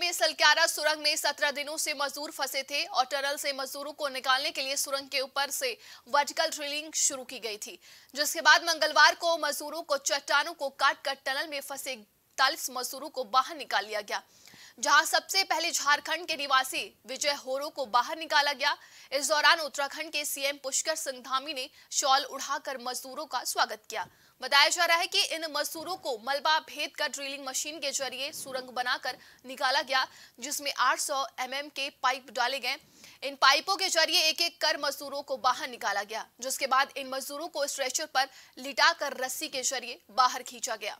में सलक्यारा सुरंग में सत्रह दिनों से मजदूर फंसे थे और टनल से मजदूरों को निकालने के लिए सुरंग के ऊपर से वर्टिकल ड्रिलिंग शुरू की गई थी जिसके बाद मंगलवार को मजदूरों को चट्टानों को काट कर टनल में फंसे इकतालीस मजदूरों को बाहर निकाल लिया गया जहां सबसे पहले झारखंड के निवासी विजय होरो को बाहर निकाला गया इस दौरान उत्तराखंड के सीएम पुष्कर सिंह धामी ने शॉल उड़ाकर मजदूरों का स्वागत किया बताया जा रहा है कि इन मजदूरों को मलबा भेद कर ड्रिलिंग मशीन के जरिए सुरंग बनाकर निकाला गया जिसमें 800 सौ mm के पाइप डाले गए इन पाइपों के जरिए एक एक कर मजदूरों को बाहर निकाला गया जिसके बाद इन मजदूरों को स्ट्रेचर पर कर रस्सी के जरिए बाहर खींचा गया